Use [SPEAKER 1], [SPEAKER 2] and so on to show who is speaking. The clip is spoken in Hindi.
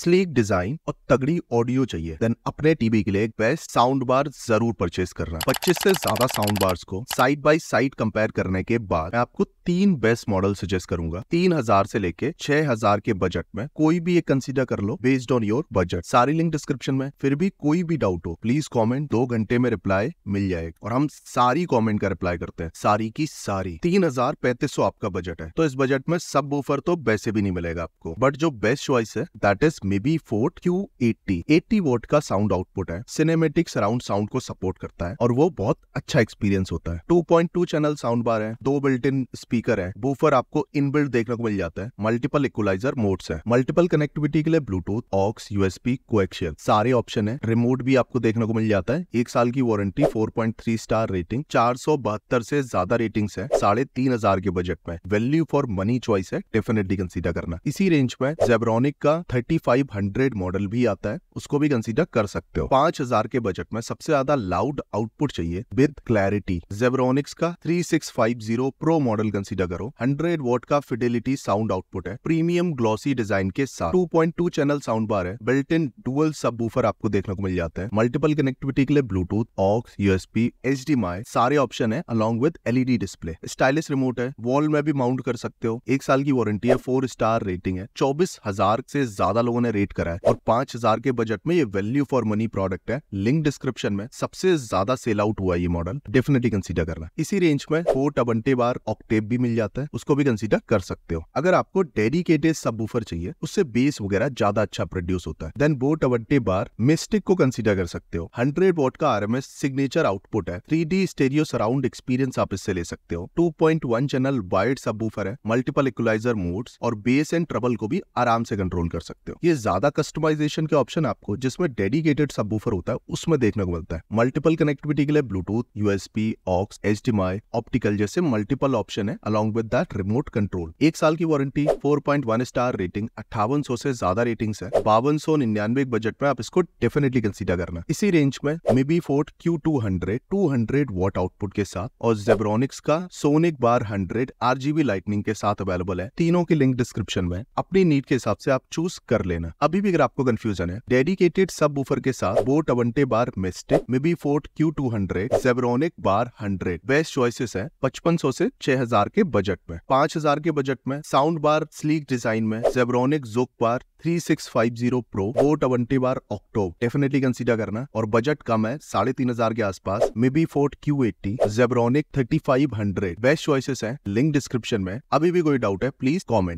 [SPEAKER 1] स्लीक डिजाइन और तगड़ी ऑडियो चाहिए देन अपने टीवी के लिए एक बेस्ट साउंड बार जरूर परचेज करना 25 से ज्यादा साउंड बार्स को साइड बाय साइड कंपेयर करने के बाद मैं आपको तीन बेस्ट मॉडल सजेस्ट करूंगा तीन हजार से लेके छह हजार के बजट में कोई भी एक कंसीडर कर लो बेस्ड ऑन योर बजट सारी लिंक डिस्क्रिप्शन में फिर भी कोई भी डाउट हो प्लीज कॉमेंट दो घंटे में रिप्लाई मिल जाएगा और हम सारी कॉमेंट का रिप्लाई करते हैं सारी की सारी तीन हजार पैंतीस सौ आपका बजट है तो इस बजट में सब ऑफर तो वैसे भी नहीं मिलेगा आपको बट जो बेस्ट चॉइस है that is Mivi fort Q eighty eighty watt का साउंड आउटपुट है सिनेमेटिक सराउंड साउंड को सपोर्ट करता है और वो बहुत अच्छा एक्सपीरियंस होता है two point two channel sound bar है दो बिल्ट इन स्पीकर है बूफर आपको इनबिल्ट देखने को मिल जाता है मल्टीपल इक्वलाइजर मोड्स है मल्टीपल कनेक्टिविटी के लिए ब्लूटूथ ऑक्स यूएसपी कोएक्शियल सारे ऑप्शन है रिमोट भी आपको देखने को मिल जाता है एक साल की warranty four point three star rating चार सौ बहत्तर से ज्यादा रेटिंग है साढ़े तीन हजार के बजट में वैल्यू फॉर मनी चॉइस है डेफिनेटली कंसिडर करना इसी रेंज में जेबरॉनिक का थर्टी 500 मॉडल भी आता है उसको भी कंसीडर कर सकते हो 5000 के बजट में सबसे ज्यादा लाउड आउटपुट चाहिए विद क्लैरिटी जेबरोनिक्स का 3650 प्रो मॉडल कंसीडर करो 100 वोट का फिडेलिटी साउंड आउटपुट है प्रीमियम ग्लॉसी डिजाइन के साथ 2.2 चैनल साउंड बार है बिल्ट इन डुअल सब आपको देखने को मिल जाता है मल्टीपल कनेक्टिविटी के लिए ब्लूटूथ ऑक्स यूएसपी एच सारे ऑप्शन e है along with LED display stylish remote है वॉल में भी माउंट कर सकते हो एक साल की वारंटी है फोर स्टार रेटिंग है चौबीस हजार से ज्यादा लोगों ने ने रेट करा है और पांच हजार के बजट में ये वैल्यू फॉर मनी प्रोडक्ट है लिंक डिस्क्रिप्शन में सबसे ज्यादा सेल आउट हुआ ये मॉडल डेफिनेटली कंसिडर करना इसी रेंज में फोर टबंटे बार ऑक्टेप भी मिल जाता है उसको भी कंसिडर कर सकते हो अगर आपको डेडिकेटेड सब चाहिए उससे बेस वगैरह ज्यादा अच्छा प्रोड्यूस होता है देन वो टबंटे बार मिस्टिक को कंसिडर कर सकते हो हंड्रेड वोट का आर सिग्नेचर आउटपुट है three D stereo surround experience आप इससे ले सकते हो 2.1 चैनल वाइड सब है मल्टीपल इक्वलाइजर मोड्स और बेस एंड ट्रबल को भी आराम से कंट्रोल कर सकते हो ये ज़्यादा कस्टमाइजेशन के ऑप्शन आपको जिसमें डेडिकेटेड सबवूफर होता है उसमें देखने को मिलता है मल्टीपल कनेक्टिविटी के लिए Bluetooth USB aux H optical जैसे मल्टीपल ऑप्शन है along with that remote control एक साल की वारंटी 4.1 स्टार रेटिंग अट्ठावन से ज्यादा रेटिंग है बावन सौ निन्यानवे बजट में आप इसको डेफिनेटली कंसिडर करना इसी रेंज में Mivi fort Q two hundred watt output के साथ और जेबरॉनिक्स का sonic bar hundred RGB lightning के साथ अवेलेबल है तीनों की लिंक डिस्क्रिप्शन में अपनी नीड के हिसाब से आप चूज कर लेना है अभी भी अगर आपको कंफ्यूजन है डेडिकेटेड सब के साथ boAt Aavante bar mystic Mivi fort Q two hundred Zebronics bar hundred best choices है पचपन सौ ऐसी छह हजार के बजट में पांच हजार के बजट में साउंड बार स्लीक डिजाइन में Zebronics juke bar zero pro boAt Aavante bar octo definitely consider करना और बजट कम है साढ़े तीन हजार के आसपास Mivi fort Q eighty Zebronics thirty five hundred best choices है लिंक डिस्क्रिप्शन में अभी भी कोई डाउट है प्लीज कॉमेंट